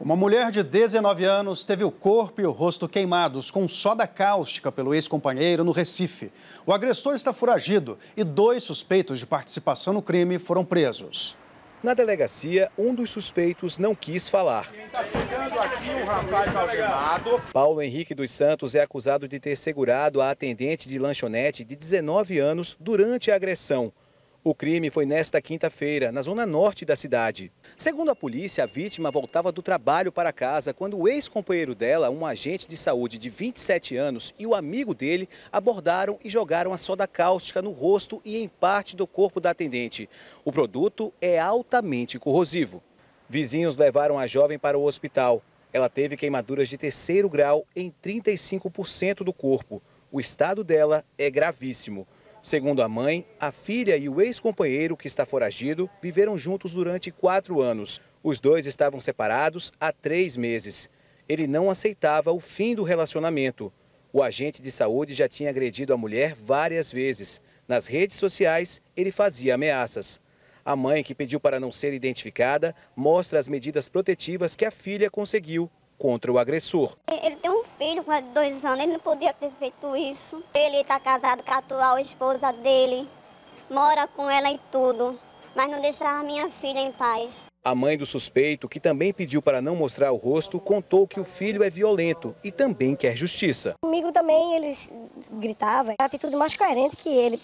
Uma mulher de 19 anos teve o corpo e o rosto queimados com soda cáustica pelo ex-companheiro no Recife. O agressor está foragido e dois suspeitos de participação no crime foram presos. Na delegacia, um dos suspeitos não quis falar. Tá Paulo Henrique dos Santos é acusado de ter segurado a atendente de lanchonete de 19 anos durante a agressão. O crime foi nesta quinta-feira, na zona norte da cidade. Segundo a polícia, a vítima voltava do trabalho para casa quando o ex-companheiro dela, um agente de saúde de 27 anos, e o amigo dele abordaram e jogaram a soda cáustica no rosto e em parte do corpo da atendente. O produto é altamente corrosivo. Vizinhos levaram a jovem para o hospital. Ela teve queimaduras de terceiro grau em 35% do corpo. O estado dela é gravíssimo. Segundo a mãe, a filha e o ex-companheiro que está foragido viveram juntos durante quatro anos. Os dois estavam separados há três meses. Ele não aceitava o fim do relacionamento. O agente de saúde já tinha agredido a mulher várias vezes. Nas redes sociais, ele fazia ameaças. A mãe, que pediu para não ser identificada, mostra as medidas protetivas que a filha conseguiu contra o agressor. Ele tem um filho com dois anos, ele não podia ter feito isso. Ele está casado com a atual esposa dele, mora com ela e tudo, mas não deixava minha filha em paz. A mãe do suspeito, que também pediu para não mostrar o rosto, contou que o filho é violento e também quer justiça. Comigo também ele gritava, a atitude mais coerente que ele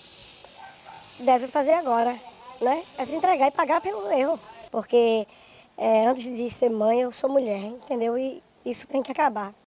deve fazer agora, né? É se entregar e pagar pelo erro, porque é, antes de ser mãe, eu sou mulher, entendeu? E isso tem que acabar.